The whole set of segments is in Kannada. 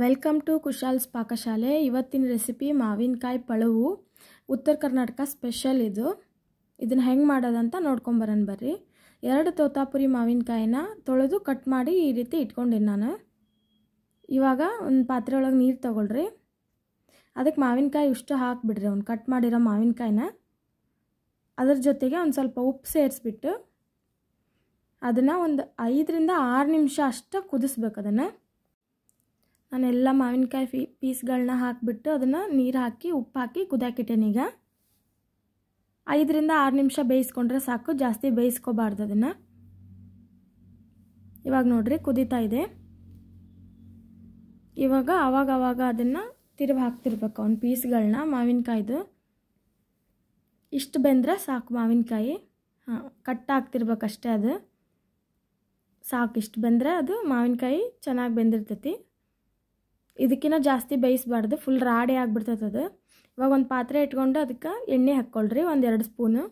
ವೆಲ್ಕಮ್ ಟು ಕುಶಾಲ್ಸ್ ಪಾಕಶಾಲೆ ಇವತ್ತಿನ ರೆಸಿಪಿ ಮಾವಿನಕಾಯಿ ಪಳವು ಉತ್ತರ ಕರ್ನಾಟಕ ಸ್ಪೆಷಲ್ ಇದು ಇದನ್ನು ಹೆಂಗೆ ಮಾಡೋದಂತ ನೋಡ್ಕೊಂಬರೋಣ ಬರ್ರಿ ಎರಡು ತೋತಾಪುರಿ ಮಾವಿನಕಾಯಿನ ತೊಳೆದು ಕಟ್ ಮಾಡಿ ಈ ರೀತಿ ಇಟ್ಕೊಂಡಿನಿ ನಾನು ಇವಾಗ ಒಂದು ಪಾತ್ರೆ ಒಳಗೆ ನೀರು ತೊಗೊಳ್ರಿ ಅದಕ್ಕೆ ಮಾವಿನಕಾಯಿ ಇಷ್ಟು ಹಾಕಿಬಿಡ್ರಿ ಅವ್ನು ಕಟ್ ಮಾಡಿರೋ ಮಾವಿನಕಾಯಿನ ಅದ್ರ ಜೊತೆಗೆ ಒಂದು ಸ್ವಲ್ಪ ಉಪ್ಪು ಸೇರಿಸ್ಬಿಟ್ಟು ಅದನ್ನು ಒಂದು ಐದರಿಂದ ಆರು ನಿಮಿಷ ಅಷ್ಟು ಕುದಿಸ್ಬೇಕು ಅದನ್ನು ನಾನೆಲ್ಲ ಮಾವಿನಕಾಯಿ ಫೀ ಪೀಸ್ಗಳನ್ನ ಹಾಕಿಬಿಟ್ಟು ಅದನ್ನು ನೀರು ಹಾಕಿ ಉಪ್ಪು ಹಾಕಿ ಕುದಾಕಿಟ್ಟೇನೀಗ ಐದರಿಂದ ಆರು ನಿಮಿಷ ಬೇಯಿಸ್ಕೊಂಡ್ರೆ ಸಾಕು ಜಾಸ್ತಿ ಬೇಯಿಸ್ಕೋಬಾರ್ದು ಅದನ್ನು ಇವಾಗ ನೋಡ್ರಿ ಕುದೀತಾ ಇದೆ ಇವಾಗ ಅವಾಗ ಅವಾಗ ಅದನ್ನು ತಿರುಗಿ ಹಾಕ್ತಿರ್ಬೇಕು ಅವ್ನ ಪೀಸ್ಗಳನ್ನ ಮಾವಿನಕಾಯ್ದು ಇಷ್ಟು ಬೆಂದರೆ ಸಾಕು ಮಾವಿನಕಾಯಿ ಹಾಂ ಕಟ್ ಅಷ್ಟೇ ಅದು ಸಾಕು ಇಷ್ಟು ಬೆಂದರೆ ಅದು ಮಾವಿನಕಾಯಿ ಚೆನ್ನಾಗಿ ಬೆಂದಿರ್ತೈತಿ ಇದಕ್ಕಿಂತ ಜಾಸ್ತಿ ಬೇಯಿಸ್ಬಾರ್ದು ಫುಲ್ ರಾಡಿ ಆಗಿಬಿಡ್ತದೆ ಅದು ಇವಾಗ ಒಂದು ಪಾತ್ರೆ ಇಟ್ಕೊಂಡು ಅದಕ್ಕೆ ಎಣ್ಣೆ ಹಾಕ್ಕೊಳ್ರಿ ಒಂದು ಎರಡು ಸ್ಪೂನು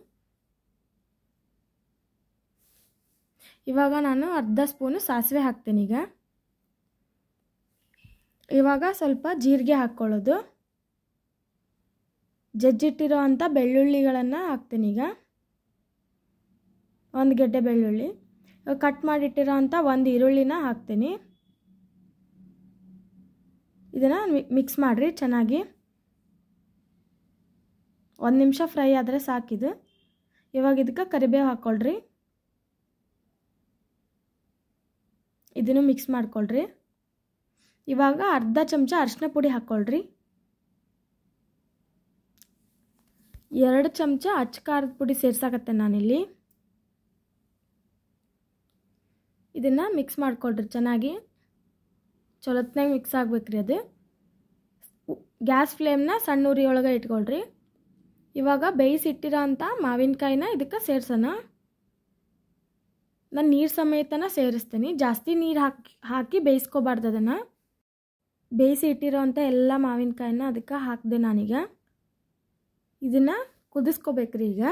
ಇವಾಗ ನಾನು ಅರ್ಧ ಸ್ಪೂನು ಸಾಸಿವೆ ಹಾಕ್ತೀನಿ ಈಗ ಇವಾಗ ಸ್ವಲ್ಪ ಜೀರಿಗೆ ಹಾಕ್ಕೊಳ್ಳೋದು ಜಜ್ಜಿಟ್ಟಿರೋ ಅಂಥ ಬೆಳ್ಳುಳ್ಳಿಗಳನ್ನು ಹಾಕ್ತೀನಿ ಈಗ ಒಂದು ಗೆಡ್ಡೆ ಬೆಳ್ಳುಳ್ಳಿ ಕಟ್ ಮಾಡಿಟ್ಟಿರೋ ಅಂಥ ಒಂದು ಈರುಳ್ಳಿನ ಹಾಕ್ತೀನಿ ಇದನ್ನು ಮಿಕ್ಸ್ ಮಾಡಿರಿ ಚೆನ್ನಾಗಿ ಒಂದು ನಿಮಿಷ ಫ್ರೈ ಆದರೆ ಸಾಕಿದು ಇವಾಗ ಇದಕ್ಕೆ ಕರಿಬೇವು ಹಾಕ್ಕೊಳ್ರಿ ಇದನ್ನು ಮಿಕ್ಸ್ ಮಾಡ್ಕೊಳ್ರಿ ಇವಾಗ ಅರ್ಧ ಚಮಚ ಅರಿಶಿನ ಪುಡಿ ಹಾಕ್ಕೊಳ್ರಿ ಎರಡು ಚಮಚ ಅಚ್ಚ ಖಾರದ ಪುಡಿ ಸೇರ್ಸಾಕತ್ತೆ ನಾನಿಲ್ಲಿ ಇದನ್ನು ಮಿಕ್ಸ್ ಮಾಡ್ಕೊಳ್ರಿ ಚೆನ್ನಾಗಿ ಚೊಲೊತ್ನಾಗ ಮಿಕ್ಸ್ ಆಗ್ಬೇಕ್ರಿ ಅದು ಗ್ಯಾಸ್ ಫ್ಲೇಮ್ನ ಸಣ್ಣ ಉರಿ ಒಳಗೆ ಇಟ್ಕೊಳ್ರಿ ಇವಾಗ ಇಟ್ಟಿರೋ ಅಂಥ ಮಾವಿನಕಾಯಿನ ಇದಕ್ಕೆ ಸೇರ್ಸೋಣ ನಾನು ನೀರು ಸಮೇತನ ಸೇರಿಸ್ತೀನಿ ಜಾಸ್ತಿ ನೀರು ಹಾಕಿ ಹಾಕಿ ಬೇಯಿಸ್ಕೋಬಾರ್ದು ಅದನ್ನು ಬೇಯಿಸಿ ಇಟ್ಟಿರೋ ಅಂಥ ಎಲ್ಲ ಮಾವಿನಕಾಯಿನ ಅದಕ್ಕೆ ಹಾಕಿದೆ ನಾನೀಗ ಇದನ್ನು ಕುದಿಸ್ಕೋಬೇಕ್ರಿ ಈಗ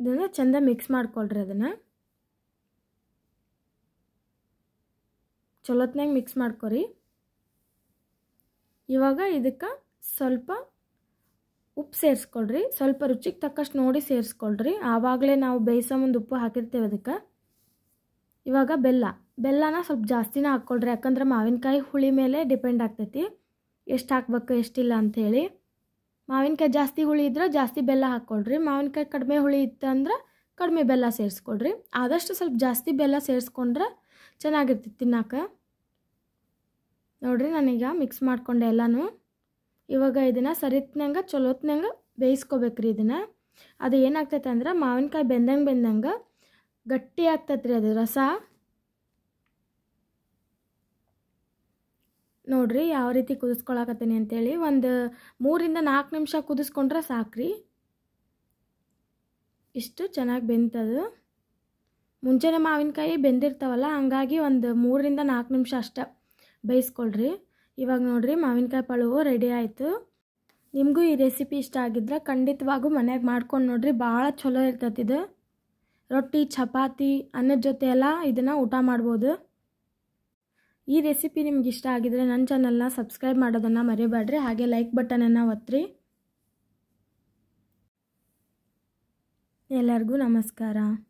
ಇದನ್ನು ಚೆಂದ ಮಿಕ್ಸ್ ಮಾಡ್ಕೊಳ್ರಿ ಅದನ್ನು ಚಲೋತ್ನಾಗ ಮಿಕ್ಸ್ ಮಾಡ್ಕೊರಿ ಇವಾಗ ಇದಕ್ಕೆ ಸ್ವಲ್ಪ ಉಪ್ಪು ಸೇರಿಸ್ಕೊಳ್ರಿ ಸ್ವಲ್ಪ ರುಚಿಗೆ ತಕ್ಕಷ್ಟು ನೋಡಿ ಸೇರಿಸ್ಕೊಳ್ರಿ ಆವಾಗಲೇ ನಾವು ಬೇಯಿಸೋ ಒಂದು ಉಪ್ಪು ಹಾಕಿರ್ತೇವೆ ಅದಕ್ಕೆ ಇವಾಗ ಬೆಲ್ಲ ಬೆಲ್ಲನ ಸ್ವಲ್ಪ ಜಾಸ್ತಿನೇ ಹಾಕ್ಕೊಳ್ರಿ ಯಾಕಂದ್ರೆ ಮಾವಿನಕಾಯಿ ಹುಳಿ ಮೇಲೆ ಡಿಪೆಂಡ್ ಆಗ್ತೈತಿ ಎಷ್ಟು ಹಾಕ್ಬೇಕು ಎಷ್ಟಿಲ್ಲ ಅಂಥೇಳಿ ಮಾವಿನಕಾಯಿ ಜಾಸ್ತಿ ಹುಳಿ ಇದ್ರೆ ಜಾಸ್ತಿ ಬೆಲ್ಲ ಹಾಕ್ಕೊಳ್ರಿ ಮಾವಿನಕಾಯಿ ಕಡಿಮೆ ಹುಳಿ ಇತ್ತಂದ್ರೆ ಕಡಿಮೆ ಬೆಲ್ಲ ಸೇರಿಸ್ಕೊಳ್ರಿ ಆದಷ್ಟು ಸ್ವಲ್ಪ ಜಾಸ್ತಿ ಬೆಲ್ಲ ಸೇರಿಸ್ಕೊಂಡ್ರೆ ಚೆನ್ನಾಗಿರ್ತೈತಿ ತಿನ್ನೋಕೆ ನೋಡಿರಿ ನಾನೀಗ ಮಿಕ್ಸ್ ಮಾಡಿಕೊಂಡೆ ಎಲ್ಲನೂ ಇವಾಗ ಇದನ್ನು ಸರಿತ್ನಂಗ ಚಲೋತ್ನಂಗ ಬೇಯಿಸ್ಕೋಬೇಕ್ರಿ ಇದನ್ನು ಅದು ಏನಾಗ್ತೈತೆ ಅಂದ್ರೆ ಮಾವಿನಕಾಯಿ ಬೆಂದಂಗೆ ಬೆಂದಂಗೆ ಗಟ್ಟಿ ಆಗ್ತೈತೆ ರೀ ಅದು ರಸ ನೋಡಿರಿ ಯಾವ ರೀತಿ ಕುದಿಸ್ಕೊಳಕತ್ತೀನಿ ಅಂತೇಳಿ ಒಂದು ಮೂರಿಂದ ನಾಲ್ಕು ನಿಮಿಷ ಕುದಿಸ್ಕೊಂಡ್ರೆ ಸಾಕ್ರಿ ಇಷ್ಟು ಚೆನ್ನಾಗಿ ಬೆಂತದು ಮುಂಚೆನೇ ಮಾವಿನಕಾಯಿ ಬೆಂದಿರ್ತಾವಲ್ಲ ಹಂಗಾಗಿ ಒಂದು ಮೂರಿಂದ ನಾಲ್ಕು ನಿಮಿಷ ಅಷ್ಟೇ ಬೇಯಿಸ್ಕೊಳ್ರಿ ಇವಾಗ ನೋಡಿರಿ ಮಾವಿನಕಾಯಿ ಪಳವು ರೆಡಿ ಆಯಿತು ನಿಮಗೂ ಈ ರೆಸಿಪಿ ಇಷ್ಟ ಆಗಿದ್ರೆ ಖಂಡಿತವಾಗೂ ಮನೆಯಾಗ ಮಾಡ್ಕೊಂಡು ನೋಡಿರಿ ಭಾಳ ಚಲೋ ಇರ್ತತಿದು ರೊಟ್ಟಿ ಚಪಾತಿ ಅನ್ನದ ಜೊತೆ ಎಲ್ಲ ಇದನ್ನು ಊಟ ಮಾಡ್ಬೋದು ಈ ರೆಸಿಪಿ ನಿಮ್ಗೆ ಇಷ್ಟ ಆಗಿದ್ರೆ ನನ್ನ ಚಾನಲ್ನ ಸಬ್ಸ್ಕ್ರೈಬ್ ಮಾಡೋದನ್ನು ಮರಿಬೇಡ್ರಿ ಹಾಗೆ ಲೈಕ್ ಬಟನನ್ನು ಒತ್ತಿರಿ ಎಲ್ಲರಿಗೂ ನಮಸ್ಕಾರ